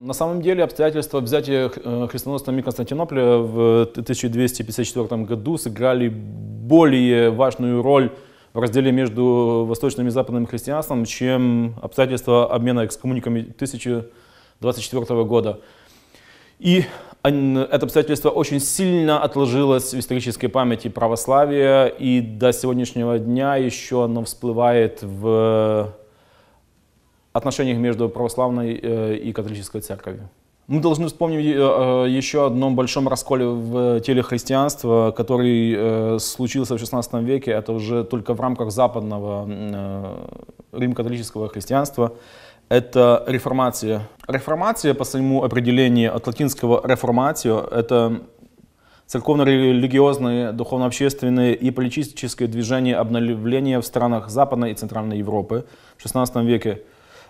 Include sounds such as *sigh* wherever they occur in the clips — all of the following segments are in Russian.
На самом деле обстоятельства взятия э, христоносцами Константинополя в 1254 году сыграли более важную роль в разделе между восточным и западным христианством, чем обстоятельства обмена экскоммуниками 1024 года. И это обстоятельство очень сильно отложилось в исторической памяти православия, и до сегодняшнего дня еще оно всплывает в отношениях между православной э, и католической церковью. Мы должны вспомнить э, э, еще одном большом расколе в теле христианства, который случился в XVI веке. Это уже только в рамках западного рим-католического христианства. Это реформация. Реформация по своему определению от латинского «reformatio» — это церковно-религиозные, духовно-общественные и политические движения обновления в странах Западной и Центральной Европы в XVI веке —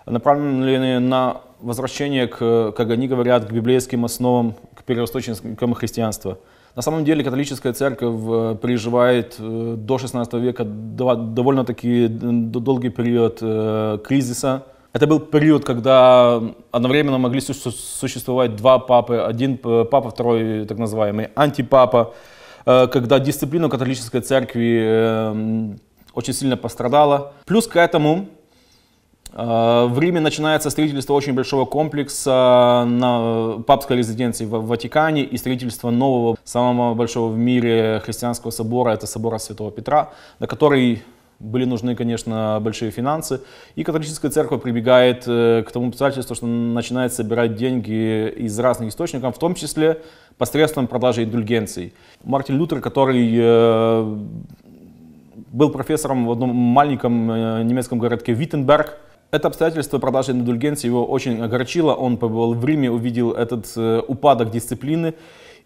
направленные на возвращение, к, как они говорят, к библейским основам, к первоисточникам христианства. На самом деле католическая церковь э, переживает э, до 16 века довольно-таки э, долгий период кризиса. Это был период, когда одновременно могли существовать два папы. Один папа, второй так называемый антипапа. Когда дисциплина католической церкви очень сильно пострадала. Плюс к этому Э, в Риме начинается строительство очень большого комплекса э, на э, папской резиденции в Ватикане и строительство нового, самого большого в мире христианского собора, это собора Святого Петра, на который были нужны, конечно, большие финансы. И католическая церковь прибегает к тому обстоятельству, что начинает собирать деньги из разных источников, в том числе посредством продажи индульгенций. Мартин Лютер, который был профессором в одном маленьком немецком городке Виттенберг, это обстоятельство продажи индульгенции его очень огорчило. Он побывал в Риме, увидел этот э, упадок дисциплины,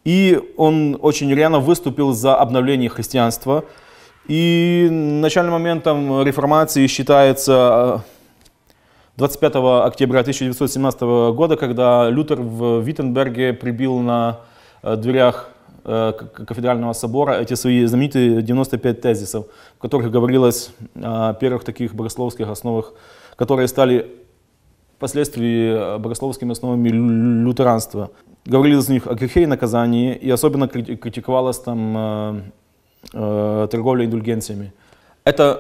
и он очень рьяно выступил за обновление христианства. И начальным моментом реформации считается 25 э, октября 1917 года, когда Лютер в Виттенберге прибил на э, дверях кафедрального собора эти свои знаменитые 95 тезисов, в которых говорилось о первых таких богословских основах которые стали впоследствии э, богословскими основами лютеранства. Говорили из них о грехе и наказании, и особенно критиковалась там э, э, торговля индульгенциями. Это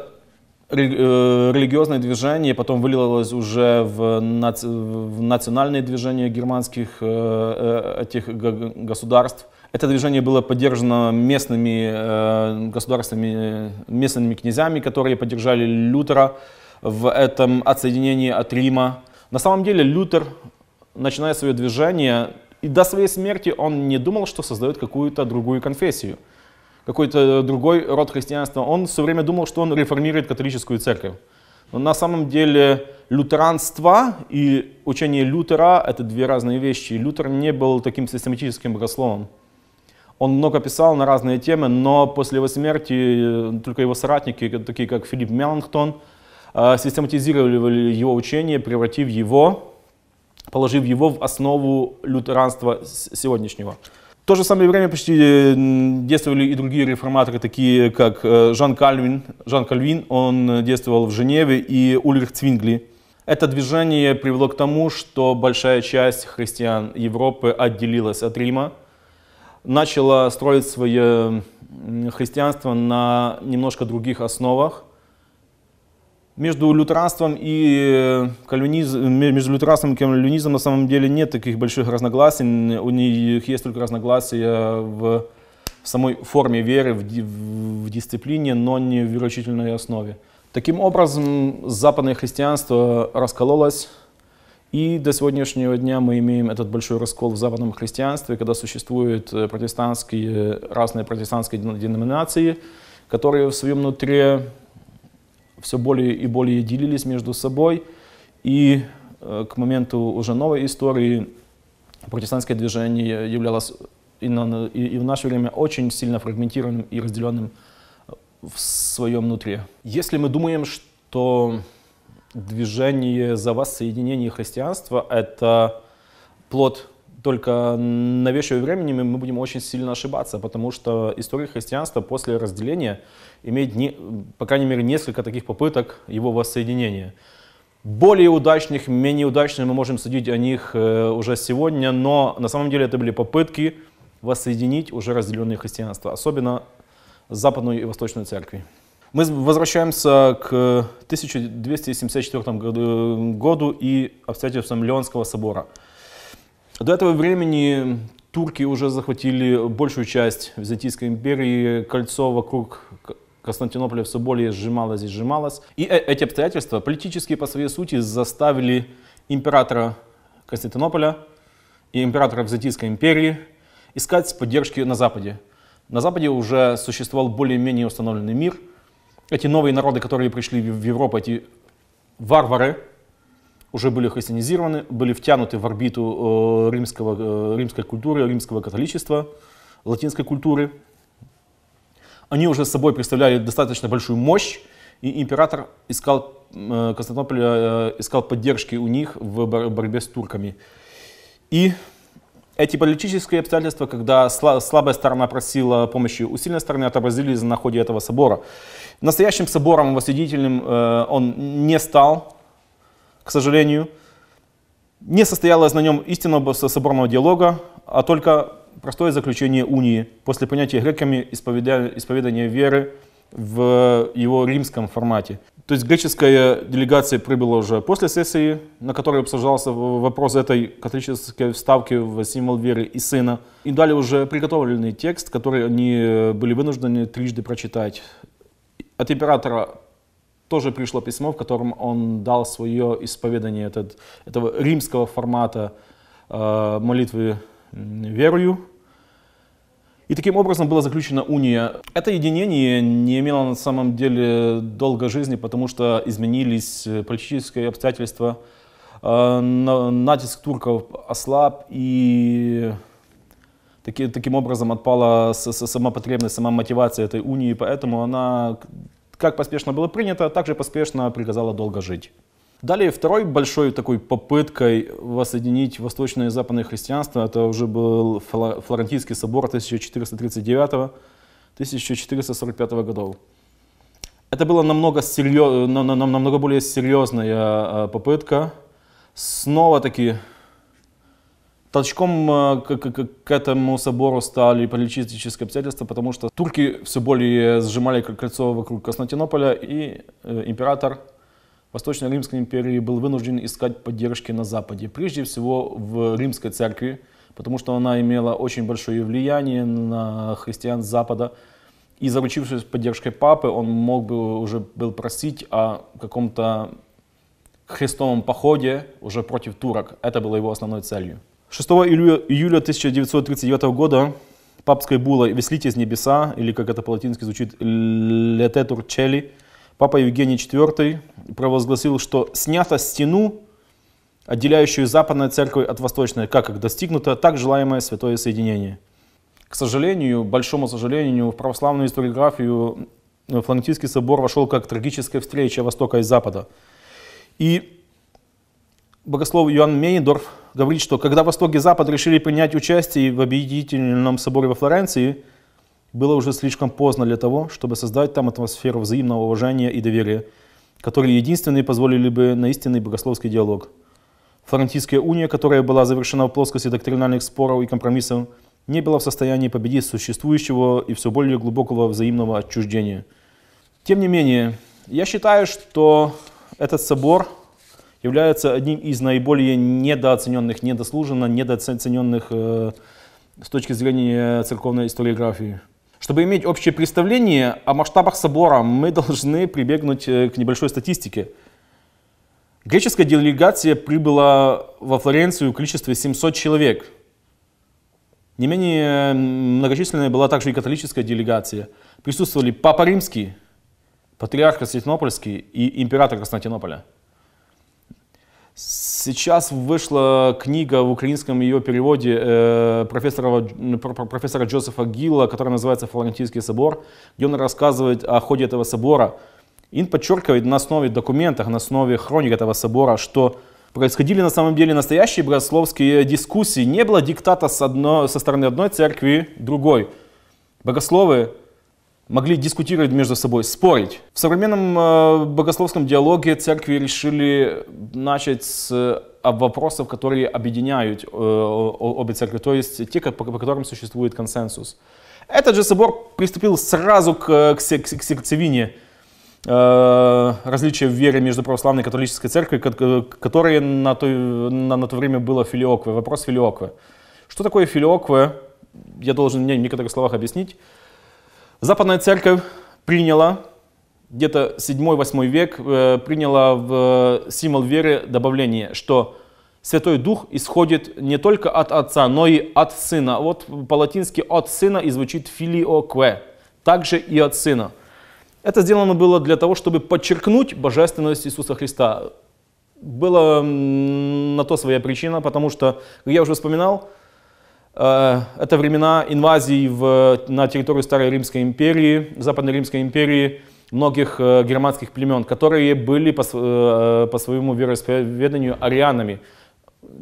религиозное движение потом вылилось уже в, наци, в национальные движения германских этих государств. Это движение было поддержано местными государствами, местными князями, которые поддержали Лютера в этом отсоединении от Рима. На самом деле Лютер, начиная свое движение, и до своей смерти он не думал, что создает какую-то другую конфессию, какой-то другой род христианства. Он все время думал, что он реформирует католическую церковь. Но на самом деле лютеранство и учение Лютера — это две разные вещи. Лютер не был таким систематическим богословом. Он много писал на разные темы, но после его смерти э, только его соратники, такие как Филипп Меланхтон, а, систематизировали его учение, превратив его, положив его в основу лютеранства сегодняшнего. В то же самое время почти э, действовали и другие реформаторы, такие как э, Жан Кальвин. Жан Кальвин, он действовал в Женеве, и Ульрих Цвингли. Это движение привело к тому, что большая часть христиан Европы отделилась от Рима, начала строить свое христианство на немножко других основах – между лютеранством и э, кальвинизмом, э, между лютеранством и кальвинизмом на самом деле нет таких больших разногласий. У них есть только разногласия в, самой форме веры, в, в, дисциплине, но не в вероучительной основе. Таким образом, западное христианство раскололось, и до сегодняшнего дня мы имеем этот большой раскол в западном христианстве, когда существуют э, протестантские, разные протестантские деноминации, которые в своем внутри все более и более делились между собой. И э, к моменту уже новой истории протестантское движение являлось и, на, и, и в наше время очень сильно фрагментированным и разделенным э, в своем внутри. Если мы думаем, что движение за воссоединение христианства — это плод только новейшего времени мы будем очень сильно ошибаться, потому что история христианства после разделения имеет, не, по крайней мере, несколько таких попыток его воссоединения. Более удачных, менее удачных мы можем судить о них э, уже сегодня, но на самом деле это были попытки воссоединить уже разделенные христианства, особенно Западную и Восточную Церкви. Мы возвращаемся к 1274 э, году и обстоятельствам Леонского собора – до этого времени турки уже захватили большую часть Византийской империи, кольцо вокруг Константинополя все более сжималось и сжималось. И э, эти обстоятельства политически по своей сути заставили императора Константинополя и императора Византийской империи искать поддержки на Западе. На Западе уже существовал более-менее установленный мир. Эти новые народы, которые пришли в Европу, эти варвары, уже были христианизированы, были втянуты в орбиту э, римского, э, римской культуры, римского католичества, латинской культуры. Они уже собой представляли достаточно большую мощь, и император искал, э, Константинополь искал поддержки у них в борьбе с турками. И эти политические обстоятельства, когда слабая сторона просила помощи у сильной стороны, отобразились на ходе этого собора. Настоящим собором восхитительным он не стал, к сожалению. Не состоялось на нем истинного соборного диалога, а только простое заключение унии после понятия греками исповедания веры в его римском формате. То есть греческая делегация прибыла уже после сессии, на которой обсуждался вопрос этой католической вставки в символ веры и сына. И дали уже приготовленный текст, который они э, были вынуждены трижды прочитать. От императора тоже пришло письмо, в котором он дал свое исповедание этот, этого римского формата э, молитвы верою. И таким образом была заключена уния. Это единение не имело на самом деле долго жизни, потому что изменились э, политические обстоятельства, э, натиск турков ослаб, и таки, таким образом отпала сама потребность, сама мотивация этой унии, поэтому она как поспешно было принято, также поспешно приказала долго жить. Далее второй большой такой попыткой воссоединить восточное и западное христианство, это уже был Флорентийский собор 1439-1445 годов. Это была намного, серьез, намного более серьезная а, попытка. Снова-таки Толчком э, к, к, к этому собору стали политические обстоятельства, потому что турки все более сжимали кольцо вокруг Константинополя, и э, император Восточной Римской империи был вынужден искать поддержки на Западе, прежде всего в Римской церкви, потому что она имела очень большое влияние на христиан Запада, и заручившись поддержкой папы, он мог бы уже был просить о каком-то христовом походе уже против турок. Это было его основной целью. 6 июля, 1939 года папской булой «Веслите из небеса», или как это по-латински звучит «Лете турчели», папа Евгений IV провозгласил, что снята стену, отделяющую западную церковь от восточной, как их достигнуто, так желаемое святое соединение. К сожалению, большому сожалению, в православную историографию Флорентийский собор вошел как трагическая встреча Востока и Запада. И богослов Иоанн Мейндорф говорит, что когда Восток и Запад решили принять участие в объединительном соборе во Флоренции, было уже слишком поздно для того, чтобы создать там атмосферу взаимного уважения и доверия, которые единственные позволили бы на истинный богословский диалог. Флорентийская уния, которая была завершена в плоскости доктринальных споров и компромиссов, не была в состоянии победить существующего и все более глубокого взаимного отчуждения. Тем не менее, я считаю, что этот собор – является одним из наиболее недооцененных, недослуженно недооцененных э, с точки зрения церковной историографии. Чтобы иметь общее представление о масштабах собора, мы должны прибегнуть э, к небольшой статистике. Греческая делегация прибыла во Флоренцию в количестве 700 человек. Не менее многочисленная была также и католическая делегация. Присутствовали Папа Римский, Патриарх Константинопольский и Император Константинополя – Сейчас вышла книга в украинском ее переводе э, профессора, профессора Джозефа Гилла, которая называется «Флорентийский собор», где он рассказывает о ходе этого собора. И он подчеркивает на основе документов, на основе хроник этого собора, что происходили на самом деле настоящие богословские дискуссии. Не было диктата с одно, со стороны одной церкви другой. Богословы могли дискутировать между собой, спорить. В современном э, богословском диалоге церкви решили начать с э, вопросов, которые объединяют э, обе церкви, то есть те, как, по, по которым существует консенсус. Этот же собор приступил сразу к, к, к, к сердцевине э, различия в вере между православной и католической церковью, э, которые на то, на, на то время было филиокве, вопрос филиокве. Что такое филиокве? Я должен в некоторых словах объяснить. Западная церковь приняла где-то 7-8 век э, приняла в э, символ веры добавление, что Святой Дух исходит не только от Отца, но и от Сына. Вот по-латински «от Сына» и звучит «filioque», также и «от Сына». Это сделано было для того, чтобы подчеркнуть божественность Иисуса Христа. Была на то своя причина, потому что, как я уже вспоминал, Э, это времена инвазий в, на территорию Старой Римской империи, Западной Римской империи, многих э, германских племен, которые были по, э, по своему вероисповеданию арианами.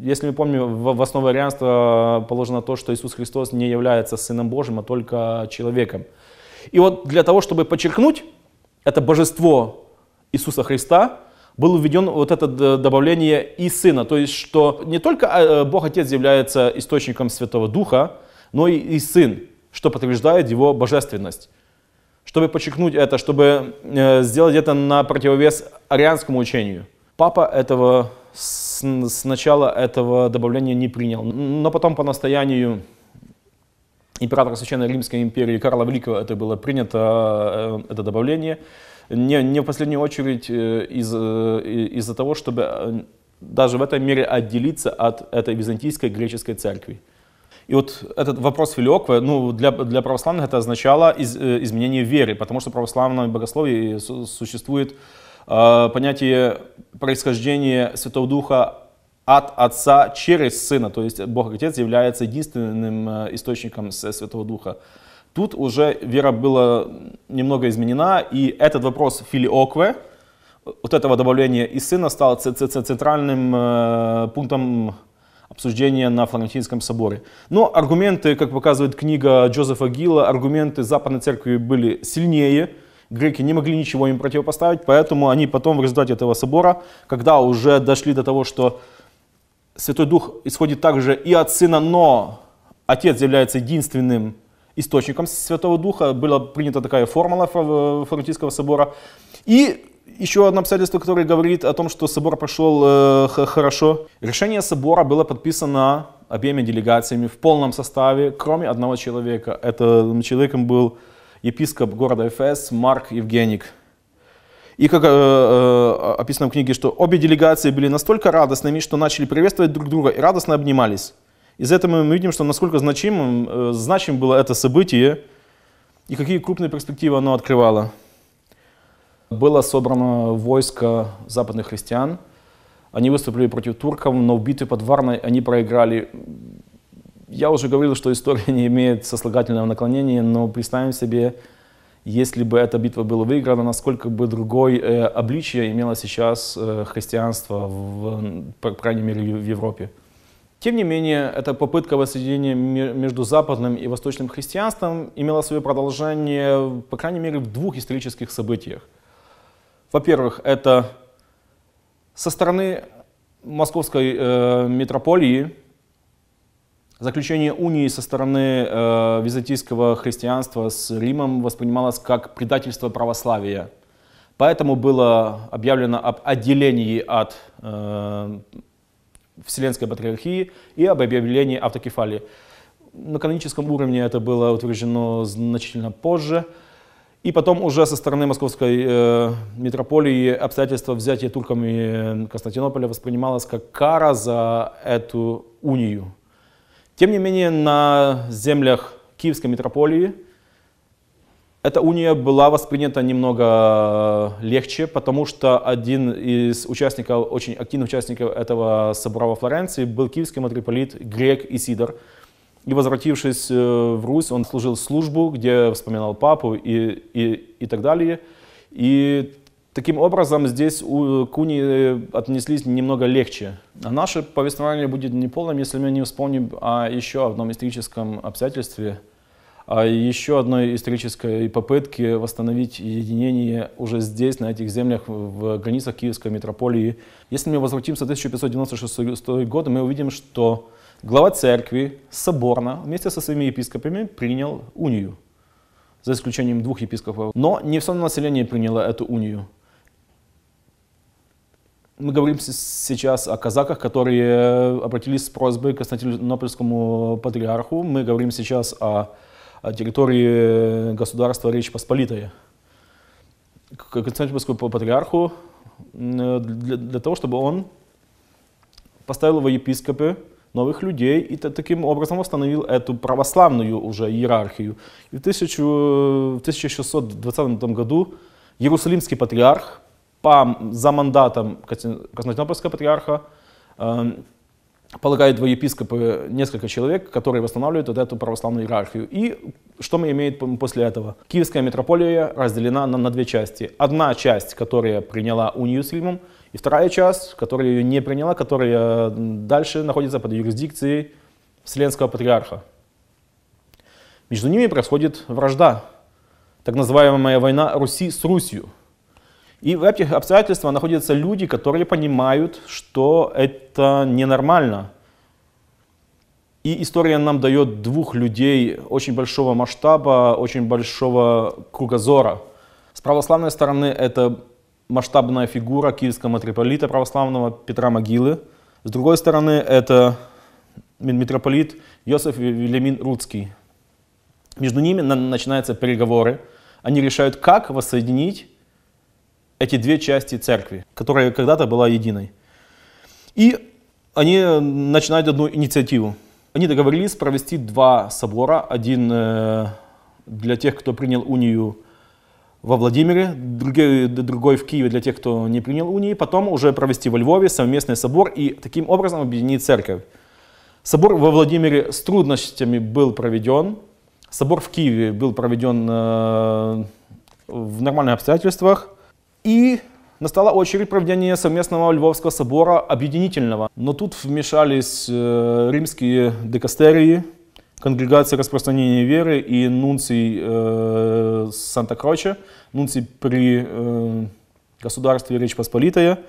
Если мы помним, в основу арианства положено то, что Иисус Христос не является Сыном Божьим, а только человеком. И вот для того, чтобы подчеркнуть это божество Иисуса Христа, был введен вот это добавление и Сына, то есть что не только а, э, Бог Отец является источником Святого Духа, но и, и Сын, что подтверждает его божественность. Чтобы подчеркнуть это, чтобы э, сделать это на противовес арианскому учению, папа этого с, с начала этого добавления не принял, но потом по настоянию императора Священной Римской империи Карла Великого это было принято, э, это добавление не, не в последнюю очередь э, из, э, из-за того, чтобы э, даже в этой мере отделиться от этой византийской греческой церкви. И вот этот вопрос Филиоквы, ну, для, для православных это означало из, изменение веры, потому что в православном богословии существует э, понятие происхождения Святого Духа от Отца через Сына, то есть Бог Отец является единственным источником Святого Духа. Тут уже вера была немного изменена, и этот вопрос филиокве, вот этого добавления и сына, стал центральным э, пунктом обсуждения на Флорентинском соборе. Но аргументы, как показывает книга Джозефа Гилла, аргументы Западной Церкви были сильнее, греки не могли ничего им противопоставить, поэтому они потом в результате этого собора, когда уже дошли до того, что Святой Дух исходит также и от Сына, но Отец является единственным источником Святого Духа. Была принята такая формула Франкийского э, собора. И еще одно обстоятельство, которое говорит о том, что собор прошел э, хорошо. Решение собора было подписано обеими делегациями в полном составе, кроме одного человека. Это человеком был епископ города Эфес Марк Евгеник. И как э, э, описано в книге, что обе делегации были настолько радостными, что начали приветствовать друг друга и радостно обнимались. Из этого мы видим, что насколько значимым, э, значим было это событие и какие крупные перспективы оно открывало. Было собрано войско западных христиан. Они выступили против турков, но в битве под Варной они проиграли. Я уже говорил, что история не имеет сослагательного наклонения, но представим себе, если бы эта битва была выиграна, насколько бы другое э, обличие имело сейчас э, христианство, в, по крайней мере, в Европе. Тем не менее, эта попытка воссоединения между западным и восточным христианством имела свое продолжение, по крайней мере, в двух исторических событиях. Во-первых, это со стороны московской э, митрополии заключение унии со стороны э, византийского христианства с Римом воспринималось как предательство православия. Поэтому было объявлено об отделении от э, Вселенской Патриархии и об объявлении автокефалии. На каноническом уровне это было утверждено значительно позже. И потом уже со стороны московской э, митрополии обстоятельства взятия турками э, Константинополя воспринималось как кара за эту унию. Тем не менее, на землях Киевской митрополии – эта уния была воспринята немного э, легче, потому что один из участников, очень активных участников этого собора во Флоренции был киевский митрополит Грек Исидор. И возвратившись э, в Русь, он служил службу, где вспоминал папу и, и, и так далее. И таким образом здесь у, к отнеслись немного легче. А наше повествование будет неполным, если мы не вспомним о еще одном историческом обстоятельстве – а еще одной исторической попытки восстановить единение уже здесь, на этих землях, в границах Киевской метрополии. Если мы возвратимся в 1596 год, мы увидим, что глава церкви соборно вместе со своими епископами принял унию, за исключением двух епископов. Но не все население приняло эту унию. Мы говорим сейчас о казаках, которые обратились с просьбой к Константинопольскому патриарху. Мы говорим сейчас о территории э, государства Речь Посполитая. К Константинопольскому патриарху э, для, для того, чтобы он поставил во епископы новых людей и таким образом восстановил эту православную уже иерархию. И в, в 1620 году Иерусалимский патриарх по, за мандатом Константинопольского патриарха э, полагают два епископы несколько человек, которые восстанавливают вот эту православную иерархию. И что мы имеем после этого? Киевская митрополия разделена на, на две части. Одна часть, которая приняла унию с Римом, и вторая часть, которая ее не приняла, которая дальше находится под юрисдикцией Вселенского Патриарха. Между ними происходит вражда, так называемая война Руси с Русью – и в этих обстоятельствах находятся люди, которые понимают, что это ненормально. И история нам дает двух людей очень большого масштаба, очень большого кругозора. С православной стороны это масштабная фигура киевского митрополита православного Петра Могилы. С другой стороны это митрополит Йосиф Вильямин Рудский. Между ними начинаются переговоры. Они решают, как воссоединить эти две части церкви, которая когда-то была единой. И они э, начинают одну инициативу. Они договорились провести два собора. Один э, для тех, кто принял унию во Владимире, другой, другой в Киеве для тех, кто не принял унии. Потом уже провести во Львове совместный собор и таким образом объединить церковь. Собор во Владимире с трудностями был проведен. Собор в Киеве был проведен э, в нормальных обстоятельствах – и настала очередь проведения совместного Львовского собора объединительного. Но тут вмешались э, римские декастерии, конгрегация распространения веры и нунций э, Санта-Кроче, нунций при э, государстве Речь Посполитая,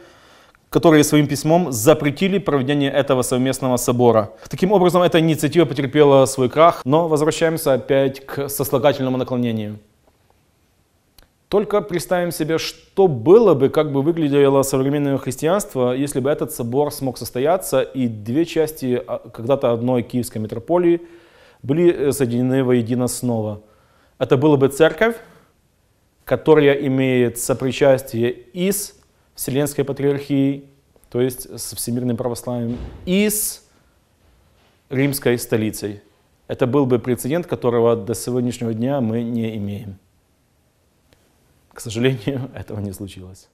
которые своим письмом запретили проведение этого совместного собора. Таким образом, эта инициатива потерпела свой крах, но возвращаемся опять к сослагательному наклонению. Только представим себе, что было бы, как бы выглядело современное христианство, если бы этот собор смог состояться, и две части а, когда-то одной киевской митрополии были э, соединены воедино снова. Это было бы церковь, которая имеет сопричастие и с Вселенской Патриархией, то есть с Всемирным Православием, и с римской столицей. Это был бы прецедент, которого до сегодняшнего дня мы не имеем. К сожалению, *laughs* этого не случилось.